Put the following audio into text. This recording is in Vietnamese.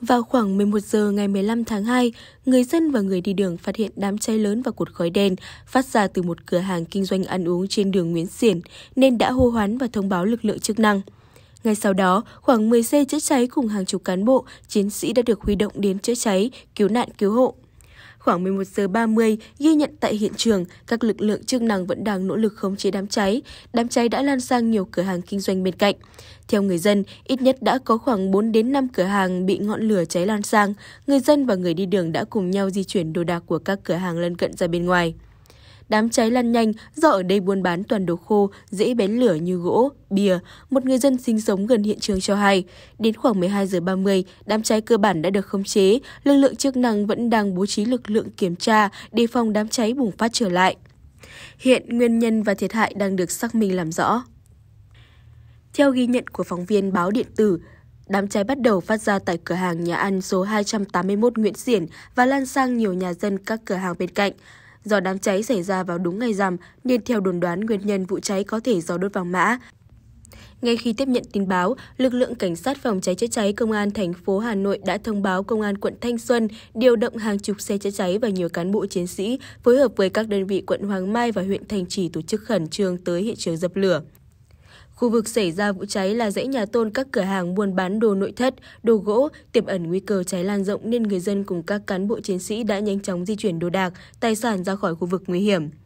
Vào khoảng 11 giờ ngày 15 tháng 2, người dân và người đi đường phát hiện đám cháy lớn và cột khói đen phát ra từ một cửa hàng kinh doanh ăn uống trên đường Nguyễn Xiển nên đã hô hoán và thông báo lực lượng chức năng. Ngay sau đó, khoảng 10 xe chữa cháy cùng hàng chục cán bộ, chiến sĩ đã được huy động đến chữa cháy, cứu nạn cứu hộ. Khoảng 11 giờ 30, ghi nhận tại hiện trường, các lực lượng chức năng vẫn đang nỗ lực khống chế đám cháy. Đám cháy đã lan sang nhiều cửa hàng kinh doanh bên cạnh. Theo người dân, ít nhất đã có khoảng 4 đến 5 cửa hàng bị ngọn lửa cháy lan sang. Người dân và người đi đường đã cùng nhau di chuyển đồ đạc của các cửa hàng lân cận ra bên ngoài. Đám cháy lan nhanh do ở đây buôn bán toàn đồ khô, dễ bén lửa như gỗ, bìa, một người dân sinh sống gần hiện trường cho hay. Đến khoảng 12 giờ 30, đám cháy cơ bản đã được khống chế, lực lượng chức năng vẫn đang bố trí lực lượng kiểm tra đề phòng đám cháy bùng phát trở lại. Hiện nguyên nhân và thiệt hại đang được xác minh làm rõ. Theo ghi nhận của phóng viên báo điện tử, Đám cháy bắt đầu phát ra tại cửa hàng nhà ăn số 281 Nguyễn Xiển và lan sang nhiều nhà dân các cửa hàng bên cạnh. Do đám cháy xảy ra vào đúng ngày rằm nên theo đồn đoán nguyên nhân vụ cháy có thể do đốt vàng mã. Ngay khi tiếp nhận tin báo, lực lượng cảnh sát phòng cháy chữa cháy công an thành phố Hà Nội đã thông báo công an quận Thanh Xuân điều động hàng chục xe chữa cháy và nhiều cán bộ chiến sĩ phối hợp với các đơn vị quận Hoàng Mai và huyện Thành Trì tổ chức khẩn trương tới hiện trường dập lửa. Khu vực xảy ra vụ cháy là dãy nhà tôn các cửa hàng buôn bán đồ nội thất, đồ gỗ, tiềm ẩn nguy cơ cháy lan rộng nên người dân cùng các cán bộ chiến sĩ đã nhanh chóng di chuyển đồ đạc, tài sản ra khỏi khu vực nguy hiểm.